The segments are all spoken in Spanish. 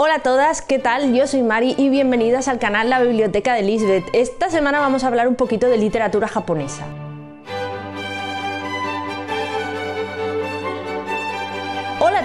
Hola a todas, ¿qué tal? Yo soy Mari y bienvenidas al canal La Biblioteca de Lisbeth. Esta semana vamos a hablar un poquito de literatura japonesa.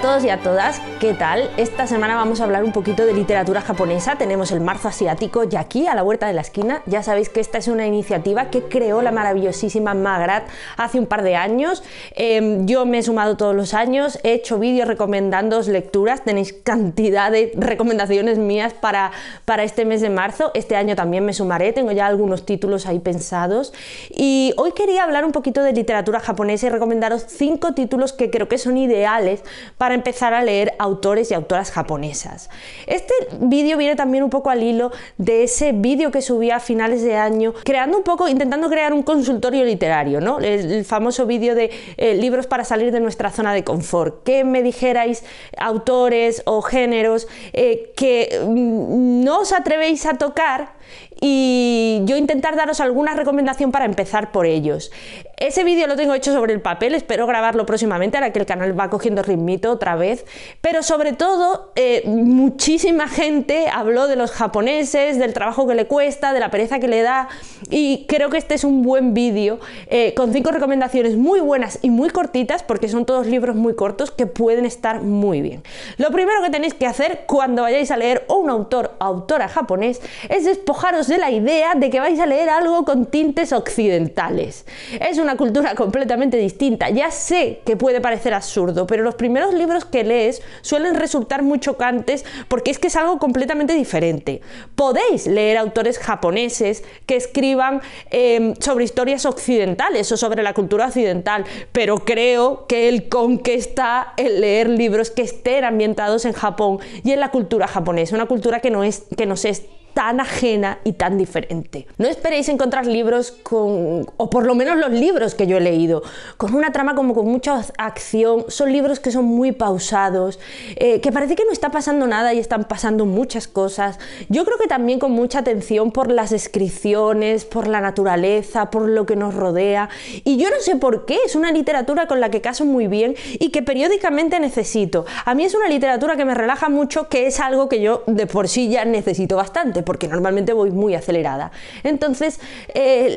todos y a todas, ¿qué tal? Esta semana vamos a hablar un poquito de literatura japonesa, tenemos el marzo asiático y aquí a la vuelta de la esquina, ya sabéis que esta es una iniciativa que creó la maravillosísima Magrat hace un par de años, em, yo me he sumado todos los años, he hecho vídeos recomendándoos lecturas, tenéis cantidad de recomendaciones mías para, para este mes de marzo, este año también me sumaré, tengo ya algunos títulos ahí pensados y hoy quería hablar un poquito de literatura japonesa y recomendaros cinco títulos que creo que son ideales para empezar a leer autores y autoras japonesas. Este vídeo viene también un poco al hilo de ese vídeo que subí a finales de año, creando un poco, intentando crear un consultorio literario, ¿no? El, famoso vídeo de eh, libros para salir de nuestra zona de confort. Que me dijerais autores o géneros eh, que mm, no os atrevéis a tocar y yo intentar daros alguna recomendación para empezar por ellos. Ese vídeo lo tengo hecho sobre el papel, espero grabarlo próximamente, ahora que el canal va cogiendo ritmito otra vez, pero sobre todo eh, muchísima gente habló de los japoneses, del trabajo que le cuesta, de la pereza que le da y creo que este es un buen vídeo eh, con cinco recomendaciones muy buenas y muy cortitas porque son todos libros muy cortos que pueden estar muy bien. Lo primero que tenéis que hacer cuando vayáis a leer un autor o autora japonés es de la idea de que vais a leer algo con tintes occidentales. Es una cultura completamente distinta. Ya sé que puede parecer absurdo, pero los primeros libros que lees suelen resultar muy chocantes porque es que es algo completamente diferente. Podéis leer autores japoneses que escriban em, sobre historias occidentales o sobre la cultura occidental, pero creo que el con que está el leer libros que estén ambientados en Japón y en la cultura japonesa, una cultura que, no es, que nos es tan ajena y tan diferente. No esperéis encontrar libros con, o por lo menos los libros que yo he leído, con una trama como con mucha acción, son libros que son muy pausados, eh, que parece que no está pasando nada y están pasando muchas cosas. Yo creo que también con mucha atención por las descripciones, por la naturaleza, por lo que nos rodea. Y yo no sé por qué, es una literatura con la que caso muy bien y que periódicamente necesito. A mí es una literatura que me relaja mucho, que es algo que yo de por sí ya necesito bastante porque normalmente voy muy acelerada. Entonces,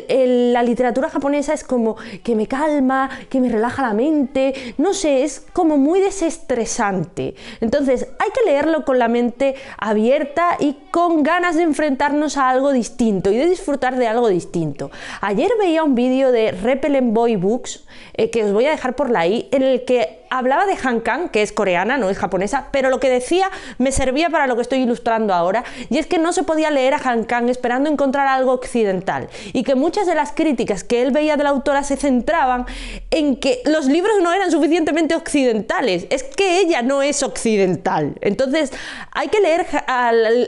la literatura japonesa es como que me calma, que me relaja la mente, no sé, es como muy desestresante. Entonces, hay que leerlo con la mente abierta y con ganas de enfrentarnos a algo distinto y de disfrutar de algo distinto. Ayer veía un vídeo de en Boy Books, eh, que os voy a dejar por la ahí en el que hablaba de Han Kang, que es coreana, no es japonesa, pero lo que decía me servía para lo que estoy ilustrando ahora, y es que no se podía leer a Han Kang esperando encontrar algo occidental, y que muchas de las críticas que él veía de la autora se centraban en que los libros no eran suficientemente occidentales, es que ella no es occidental. Entonces, hay que leer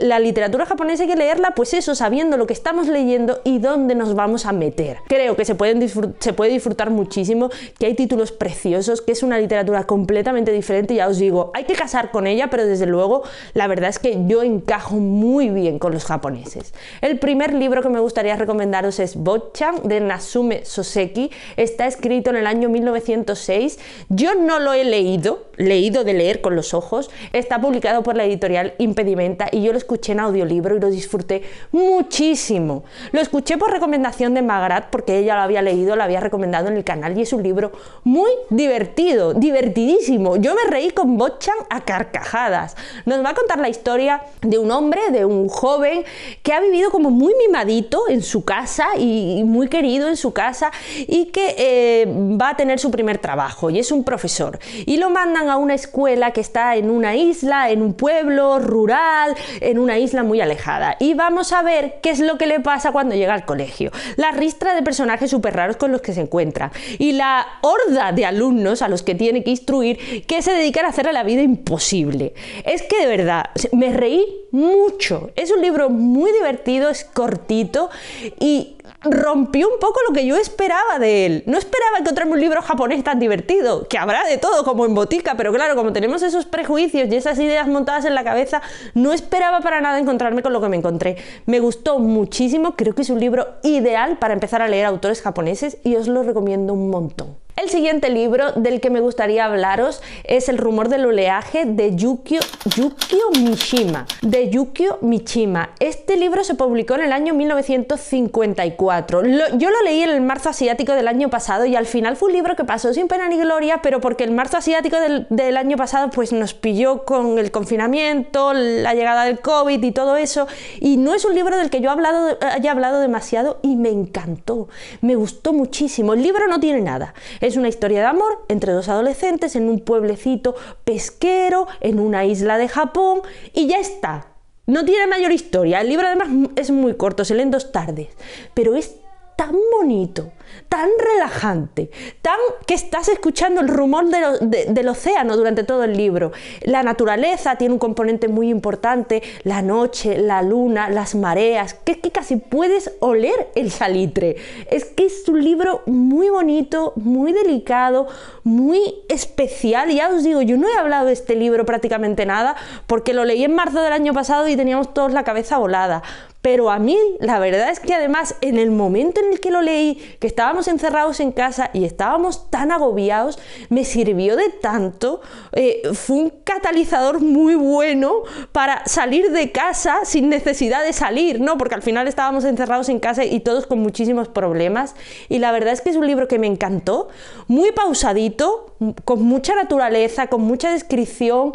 la, literatura japonesa, hay que leerla, pues eso, sabiendo lo que estamos leyendo y dónde nos vamos a meter. Creo que se puede disfrutar muchísimo, que hay títulos preciosos, que es una literatura completamente diferente, ya os digo, hay que casar con ella, pero desde luego la verdad es que yo encajo muy bien con los japoneses. El primer libro que me gustaría recomendaros es Bochan de nasume Soseki, está escrito en el año 1906, yo no lo he leído, leído de leer con los ojos, está publicado por la editorial Impedimenta y yo lo escuché en audiolibro y lo disfruté muchísimo. Lo escuché por recomendación de Magrat porque ella lo había leído, la había recomendado en el canal y es un libro muy divertido divertidísimo. Yo me reí con Bochan a carcajadas. Nos va a contar la historia de un hombre, de un joven, que ha vivido como muy mimadito en su casa y, muy querido en su casa y que eh, va a tener su primer trabajo y es un profesor. Y lo mandan a una escuela que está en una isla, en un pueblo rural, en una isla muy alejada. Y vamos a ver qué es lo que le pasa cuando llega al colegio. La ristra de personajes súper raros con los que se encuentra y la horda de alumnos a los que tiene que instruir, que se dedican a hacer la vida imposible. Es que de verdad, me reí mucho. Es un libro muy divertido, es cortito y rompió un poco lo que yo esperaba de él. No esperaba encontrarme un libro japonés tan divertido, que habrá de todo como en botica, pero claro, como tenemos esos prejuicios y esas ideas montadas en la cabeza, no esperaba para nada encontrarme con lo que me encontré. Me gustó muchísimo, creo que es un libro ideal para empezar a leer autores japoneses y os lo recomiendo un montón. El siguiente libro del que me gustaría hablaros es El rumor del oleaje de Yukio, Yukio Mishima. De Yukio Mishima. Este libro se publicó en el año 1954. yo lo leí en el marzo asiático del año pasado y al final fue un libro que pasó sin pena ni gloria, pero porque el marzo asiático del, año pasado pues nos pilló con el confinamiento, la llegada del COVID y todo eso. Y no es un libro del que yo haya hablado demasiado y me encantó. Me gustó muchísimo. El libro no tiene nada. Es una historia de amor entre dos adolescentes en un pueblecito pesquero, en una isla de Japón, y ya está. No tiene mayor historia. El libro además es muy corto, se leen dos tardes, pero es tan bonito tan relajante, tan que estás escuchando el rumor del océano durante todo el libro. La naturaleza tiene un componente muy importante, la noche, la luna, las mareas, que, es que casi puedes oler el salitre. Es que es un libro muy bonito, muy delicado, muy especial. Ya os digo, yo no he hablado de este libro prácticamente nada porque lo leí en marzo del año pasado y teníamos todos la cabeza volada. Pero a mí, la verdad es que además en el momento en el que lo leí, que estábamos encerrados en casa y estábamos tan agobiados, me sirvió de tanto, eh, fue un catalizador muy bueno para salir de casa sin necesidad de salir, ¿no? Porque al final estábamos encerrados en casa y todos con muchísimos problemas. Y la verdad es que es un libro que me encantó, muy pausadito, con mucha naturaleza, con mucha descripción,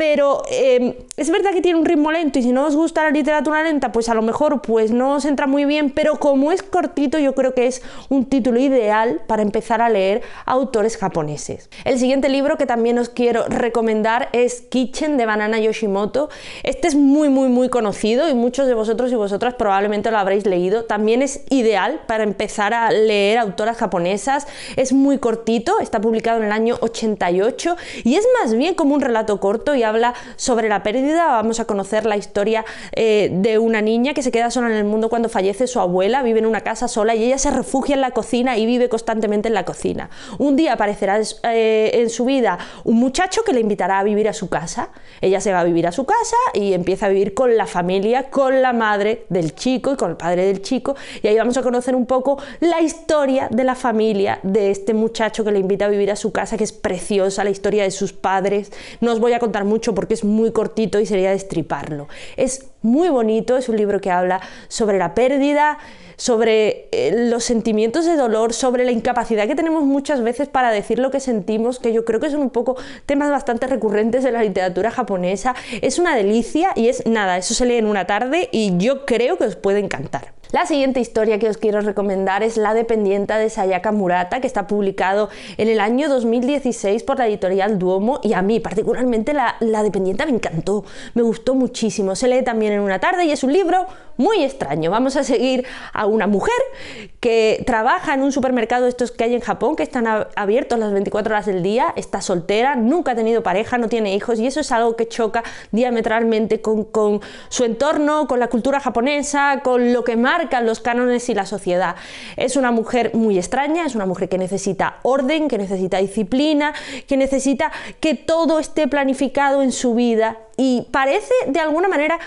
pero em, es verdad que tiene un ritmo lento y si no os gusta la literatura lenta, pues a lo mejor pues no os entra muy bien, pero como es cortito yo creo que es un título ideal para empezar a leer autores japoneses. El siguiente libro que también os quiero recomendar es Kitchen de Banana Yoshimoto. Este es muy muy muy conocido y muchos de vosotros y vosotras probablemente lo habréis leído. También es ideal para empezar a leer autoras japonesas. Es muy cortito, está publicado en el año 88 y es más bien como un relato corto y habla sobre la pérdida. Vamos a conocer la historia eh, de una niña que se queda sola en el mundo cuando fallece su abuela, vive en una casa sola y ella se refugia en la cocina y vive constantemente en la cocina. Un día aparecerá eh, en su vida un muchacho que le invitará a vivir a su casa. Ella se va a vivir a su casa y empieza a vivir con la familia, con la madre del chico y con el padre del chico. Y ahí vamos a conocer un poco la historia de la familia de este muchacho que le invita a vivir a su casa, que es preciosa, la historia de sus padres. No os voy a contar mucho porque es muy cortito y sería destriparlo. Es muy bonito, es un libro que habla sobre la pérdida, sobre eh, los sentimientos de dolor, sobre la incapacidad que tenemos muchas veces para decir lo que sentimos, que yo creo que son un poco temas bastante recurrentes de la literatura japonesa. Es una delicia y es nada, eso se lee en una tarde y yo creo que os puede encantar. La siguiente historia que os quiero recomendar es La dependienta de Sayaka Murata, que está publicado en el año 2016 por la editorial Duomo y a mí particularmente la, la dependienta me encantó, me gustó muchísimo. Se lee también en una tarde y es un libro muy extraño. Vamos a seguir a una mujer que trabaja en un supermercado estos que hay en Japón, que están abiertos las 24 horas del día, está soltera, nunca ha tenido pareja, no tiene hijos y eso es algo que choca diametralmente con su entorno, con la cultura japonesa, con lo que más los cánones y la sociedad. Es una mujer muy extraña, es una mujer que necesita orden, que necesita disciplina, que necesita que todo esté planificado en su vida y parece de alguna manera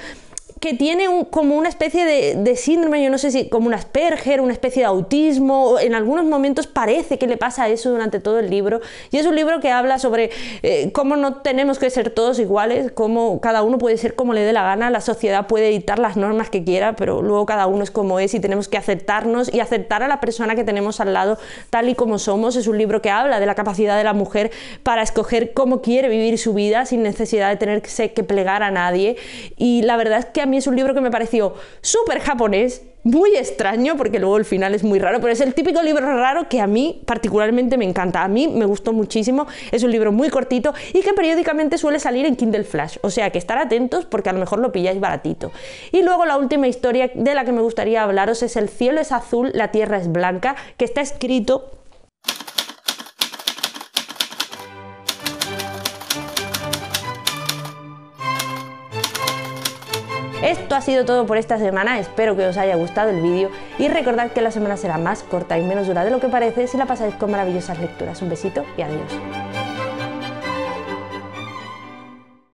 que tiene un, como una especie de, síndrome, yo no sé si como un Asperger, una especie de autismo, en algunos momentos parece que le pasa eso durante todo el libro. Y es un libro que habla sobre eh, cómo no tenemos que ser todos iguales, cómo cada uno puede ser como le dé la gana, la sociedad puede editar las normas que quiera, pero luego cada uno es como es y tenemos que aceptarnos y aceptar a la persona que tenemos al lado tal y como somos. Es un libro que habla de la capacidad de la mujer para escoger cómo quiere vivir su vida sin necesidad de tener que plegar a nadie. Y la verdad es que a mí es un libro que me pareció súper japonés, muy extraño, porque luego el final es muy raro, pero es el típico libro raro que a mí particularmente me encanta. A mí me gustó muchísimo, es un libro muy cortito y que periódicamente suele salir en Kindle Flash, o sea que estar atentos porque a lo mejor lo pilláis baratito. Y luego la última historia de la que me gustaría hablaros es El cielo es azul, la tierra es blanca, que está escrito Esto ha sido todo por esta semana, espero que os haya gustado el vídeo y recordad que la semana será más corta y menos dura de lo que parece si la pasáis con maravillosas lecturas. Un besito y adiós.